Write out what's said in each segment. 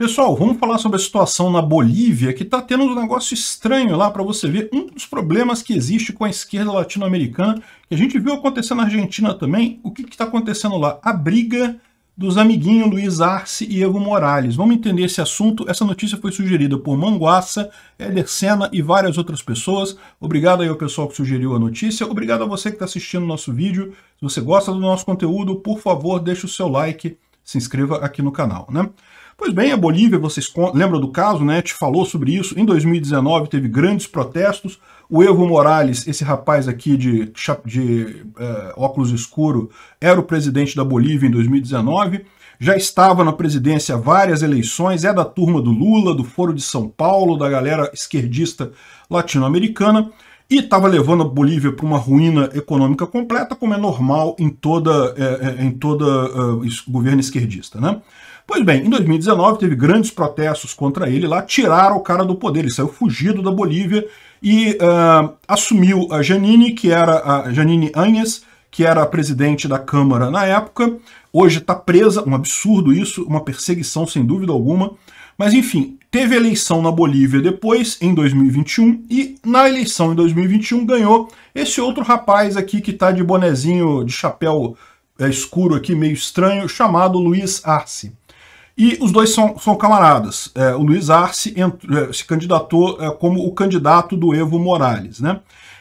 Pessoal, vamos falar sobre a situação na Bolívia, que está tendo um negócio estranho lá para você ver um dos problemas que existe com a esquerda latino-americana, que a gente viu acontecer na Argentina também. O que está acontecendo lá? A briga dos amiguinhos Luiz Arce e Evo Morales. Vamos entender esse assunto. Essa notícia foi sugerida por Manguaça, Éder Senna e várias outras pessoas. Obrigado aí ao pessoal que sugeriu a notícia. Obrigado a você que está assistindo o nosso vídeo. Se você gosta do nosso conteúdo, por favor, deixe o seu like, se inscreva aqui no canal, né? Pois bem, a Bolívia, vocês lembram do caso, né? Te falou sobre isso. Em 2019 teve grandes protestos. O Evo Morales, esse rapaz aqui de, de é, óculos escuro, era o presidente da Bolívia em 2019 já estava na presidência várias eleições, é da turma do Lula, do Foro de São Paulo, da galera esquerdista latino-americana e estava levando a Bolívia para uma ruína econômica completa, como é normal em toda, é, é em toda é, governo esquerdista. Né? Pois bem, em 2019 teve grandes protestos contra ele lá, tiraram o cara do poder, ele saiu fugido da Bolívia e uh, assumiu a Janine, que era a Janine Anhes, que era a presidente da Câmara na época, hoje está presa, um absurdo isso, uma perseguição sem dúvida alguma, mas enfim, teve eleição na Bolívia depois, em 2021, e na eleição em 2021 ganhou esse outro rapaz aqui que tá de bonezinho, de chapéu é, escuro aqui, meio estranho, chamado Luiz Arce. E os dois são, são camaradas. É, o Luiz Arce entrou, é, se candidatou é, como o candidato do Evo Morales, né?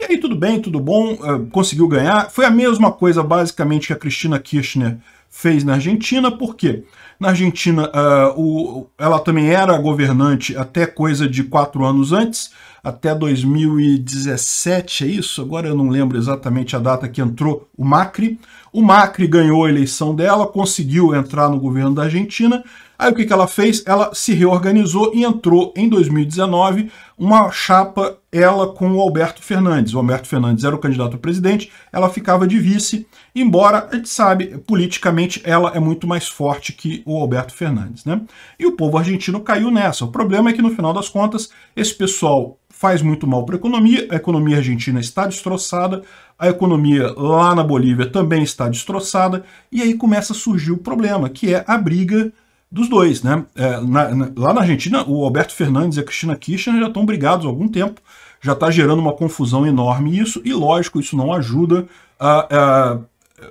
E aí, tudo bem, tudo bom, é, conseguiu ganhar. Foi a mesma coisa, basicamente, que a Cristina Kirchner fez na Argentina, por quê? Na Argentina, uh, o, ela também era governante até coisa de quatro anos antes, até 2017, é isso? Agora eu não lembro exatamente a data que entrou o Macri. O Macri ganhou a eleição dela, conseguiu entrar no governo da Argentina, Aí o que, que ela fez? Ela se reorganizou e entrou em 2019 uma chapa, ela com o Alberto Fernandes. O Alberto Fernandes era o candidato a presidente, ela ficava de vice, embora, a gente sabe, politicamente ela é muito mais forte que o Alberto Fernandes. Né? E o povo argentino caiu nessa. O problema é que, no final das contas, esse pessoal faz muito mal para a economia, a economia argentina está destroçada, a economia lá na Bolívia também está destroçada, e aí começa a surgir o problema, que é a briga dos dois. Né? É, na, na, lá na Argentina, o Alberto Fernandes e a Cristina Kirchner já estão brigados há algum tempo, já está gerando uma confusão enorme isso, e lógico, isso não ajuda a, a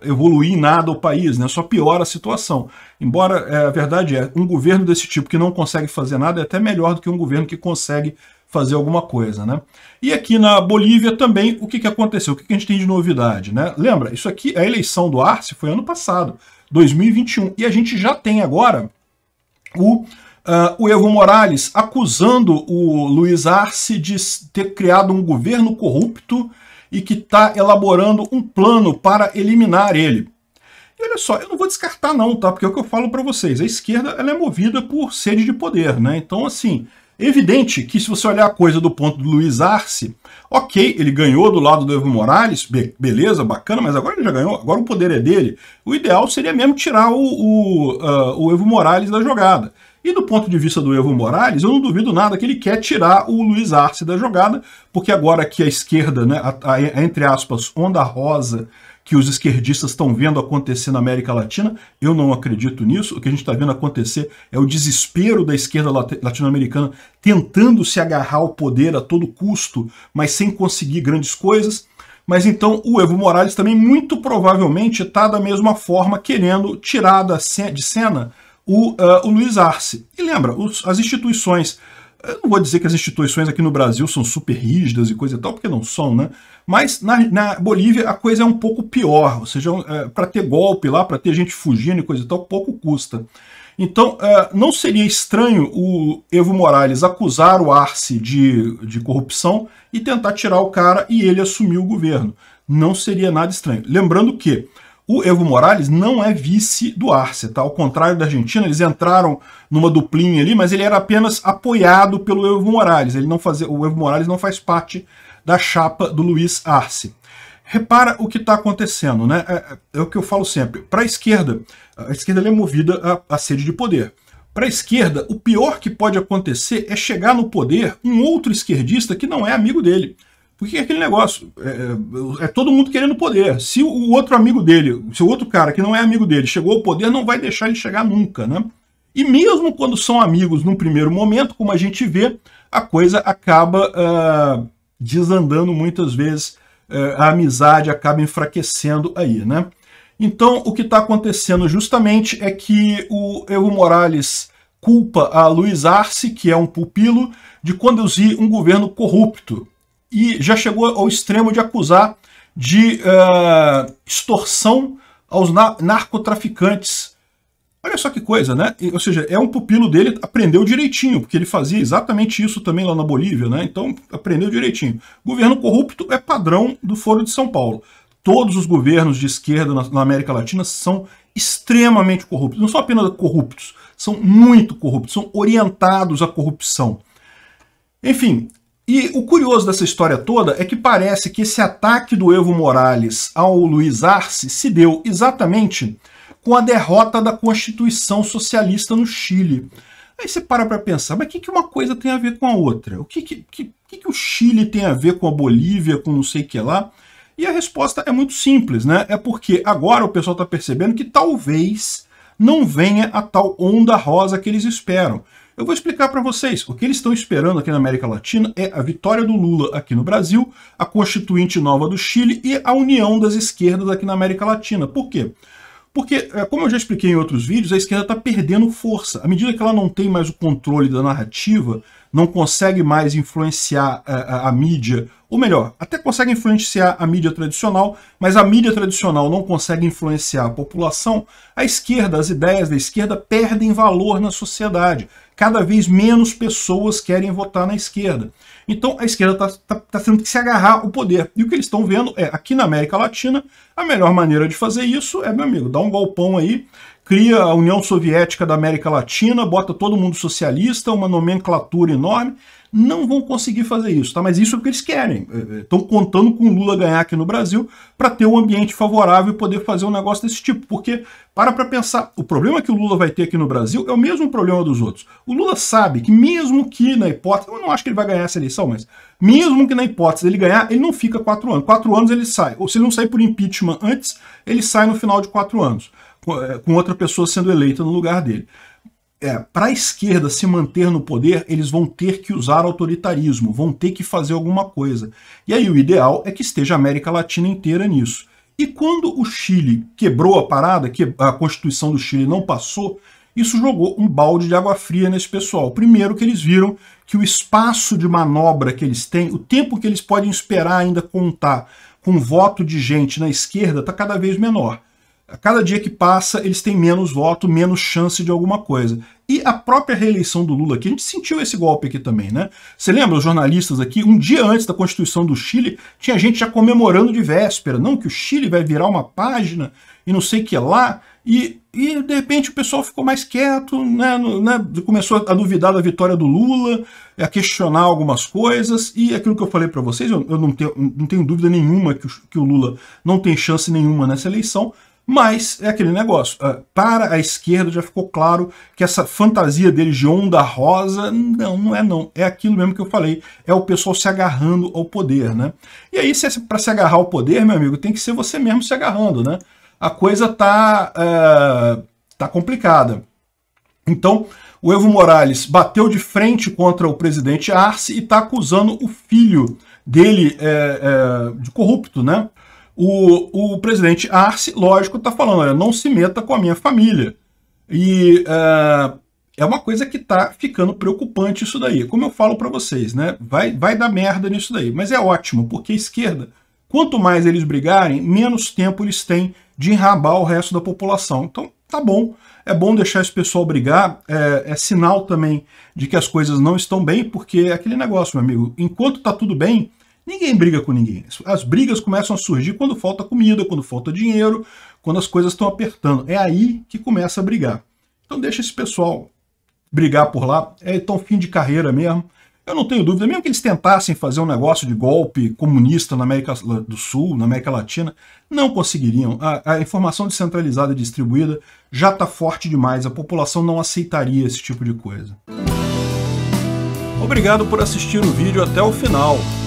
evoluir em nada o país, né? só piora a situação. Embora é, a verdade é, um governo desse tipo que não consegue fazer nada é até melhor do que um governo que consegue fazer alguma coisa. Né? E aqui na Bolívia também, o que, que aconteceu? O que, que a gente tem de novidade? Né? Lembra, isso aqui, é a eleição do Arce foi ano passado, 2021, e a gente já tem agora o, uh, o Evo Morales, acusando o Luiz Arce de ter criado um governo corrupto e que está elaborando um plano para eliminar ele. E olha só, eu não vou descartar não, tá? Porque é o que eu falo para vocês, a esquerda ela é movida por sede de poder, né? Então, assim, Evidente que se você olhar a coisa do ponto do Luiz Arce, ok, ele ganhou do lado do Evo Morales, be beleza, bacana, mas agora ele já ganhou, agora o poder é dele. O ideal seria mesmo tirar o, o, uh, o Evo Morales da jogada. E do ponto de vista do Evo Morales, eu não duvido nada que ele quer tirar o Luiz Arce da jogada, porque agora que a esquerda, né, a, a, entre aspas, onda rosa que os esquerdistas estão vendo acontecer na América Latina. Eu não acredito nisso. O que a gente está vendo acontecer é o desespero da esquerda latino-americana tentando se agarrar ao poder a todo custo, mas sem conseguir grandes coisas. Mas então o Evo Morales também muito provavelmente está da mesma forma querendo tirar de cena o, uh, o Luiz Arce. E lembra, os, as instituições. Eu não vou dizer que as instituições aqui no Brasil são super rígidas e coisa e tal, porque não são, né? Mas na, na Bolívia a coisa é um pouco pior, ou seja, é, para ter golpe lá, para ter gente fugindo e coisa e tal, pouco custa. Então, eh, não seria estranho o Evo Morales acusar o Arce de, de corrupção e tentar tirar o cara e ele assumir o governo. Não seria nada estranho. Lembrando que o Evo Morales não é vice do Arce, tá? Ao contrário da Argentina, eles entraram numa duplinha ali, mas ele era apenas apoiado pelo Evo Morales. Ele não fazia, o Evo Morales não faz parte da chapa do Luiz Arce. Repara o que está acontecendo, né? É, é, é, o que eu falo sempre. Para a esquerda, a esquerda é movida à, à sede de poder. Para a esquerda, o pior que pode acontecer é chegar no poder um outro esquerdista que não é amigo dele. Porque é aquele negócio, é, é, é, todo mundo querendo poder. Se o outro amigo dele, se o outro cara que não é amigo dele chegou ao poder, não vai deixar ele chegar nunca, né? E mesmo quando são amigos num primeiro momento, como a gente vê, a coisa acaba uh, desandando muitas vezes, uh, a amizade acaba enfraquecendo aí, né? Então, o que está acontecendo justamente é que o Evo Morales culpa a Luiz Arce, que é um pupilo, de conduzir um governo corrupto, e já chegou ao extremo de acusar de uh, extorsão aos na narcotraficantes. Olha só que coisa, né? Ou seja, é um pupilo dele, aprendeu direitinho, porque ele fazia exatamente isso também lá na Bolívia, né? Então, aprendeu direitinho. Governo corrupto é padrão do Foro de São Paulo. Todos os governos de esquerda na, na América Latina são extremamente corruptos. Não são apenas corruptos, são muito corruptos, são orientados à corrupção. Enfim, e o curioso dessa história toda é que parece que esse ataque do Evo Morales ao Luiz Arce se deu exatamente com a derrota da Constituição Socialista no Chile. Aí você para para pensar, mas o que, que uma coisa tem a ver com a outra? O que que, que, que o Chile tem a ver com a Bolívia, com não sei o que lá? E a resposta é muito simples, né? É porque agora o pessoal está percebendo que talvez não venha a tal onda rosa que eles esperam. Eu vou explicar para vocês. O que eles estão esperando aqui na América Latina é a vitória do Lula aqui no Brasil, a Constituinte Nova do Chile e a união das esquerdas aqui na América Latina. Por quê? Porque, é, como eu já expliquei em outros vídeos, a esquerda está perdendo força. À medida que ela não tem mais o controle da narrativa, não consegue mais influenciar a, eh, eh, a, mídia, ou melhor, até consegue influenciar a mídia tradicional, mas a mídia tradicional não consegue influenciar a população, a esquerda, as ideias da esquerda perdem valor na sociedade. Cada vez menos pessoas querem votar na esquerda. Então a esquerda está tá, tá tendo que se agarrar ao poder. E o que eles estão vendo é, aqui na América Latina, a melhor maneira de fazer isso é, meu amigo, dar um golpão aí, cria a União Soviética da América Latina, bota todo mundo socialista, uma nomenclatura enorme. Não vão conseguir fazer isso, tá? Mas isso é o que eles querem. Estão é, é, contando com o Lula ganhar aqui no Brasil para ter um ambiente favorável e poder fazer um negócio desse tipo. Porque, para para pensar, o problema que o Lula vai ter aqui no Brasil é o mesmo problema dos outros. O Lula sabe que mesmo que na hipótese, eu não acho que ele vai ganhar essa eleição, mas mesmo que na hipótese dele ganhar, ele não fica quatro anos. Quatro anos ele sai. Ou se ele não sair por impeachment antes, ele sai no final de quatro anos. É, com outra pessoa sendo eleita no lugar dele. É, para a esquerda se manter no poder, eles vão ter que usar autoritarismo, vão ter que fazer alguma coisa. E aí o ideal é que esteja a América Latina inteira nisso. E quando o Chile quebrou a parada, que a Constituição do Chile não passou, isso jogou um balde de água fria nesse pessoal. Primeiro que eles viram que o espaço de manobra que eles têm, o tempo que eles podem esperar ainda contar com voto de gente na esquerda está cada vez menor a cada dia que passa, eles têm menos voto, menos chance de alguma coisa. E a própria reeleição do Lula aqui, a gente sentiu esse golpe aqui também, né? Você lembra, os jornalistas aqui, um dia antes da Constituição do Chile, tinha gente já comemorando de véspera, não, que o Chile vai virar uma página e não sei o que é lá, e, e de repente o pessoal ficou mais quieto, né, né, começou a duvidar da vitória do Lula, a questionar algumas coisas, e aquilo que eu falei para vocês, eu, eu não, tenho, não, tenho, dúvida nenhuma que o, que o Lula não tem chance nenhuma nessa eleição, mas é aquele negócio. Ah, para a esquerda já ficou claro que essa fantasia dele de onda rosa não, não é não. É aquilo mesmo que eu falei. É o pessoal se agarrando ao poder, né? E aí, se é para se agarrar ao poder, meu amigo, tem que ser você mesmo se agarrando, né? A coisa tá, é, tá complicada. Então, o Evo Morales bateu de frente contra o presidente Arce e está acusando o filho dele é, é, de corrupto, né? o, o presidente Arce, lógico, está falando, olha, não se meta com a minha família. E uh, é uma coisa que está ficando preocupante isso daí. Como eu falo para vocês, né? Vai, vai dar merda nisso daí. Mas é ótimo, porque a esquerda, quanto mais eles brigarem, menos tempo eles têm de enrabar o resto da população. Então, tá bom. É bom deixar esse pessoal brigar. É, é sinal também de que as coisas não estão bem, porque é aquele negócio, meu amigo. Enquanto tá tudo bem, Ninguém briga com ninguém. As brigas começam a surgir quando falta comida, quando falta dinheiro, quando as coisas estão apertando. É aí que começa a brigar. Então deixa esse pessoal brigar por lá. É então fim de carreira mesmo. Eu não tenho dúvida, mesmo que eles tentassem fazer um negócio de golpe comunista na América do Sul, na América Latina, não conseguiriam. A, a informação descentralizada e distribuída já está forte demais, a população não aceitaria esse tipo de coisa. Obrigado por assistir o vídeo até o final.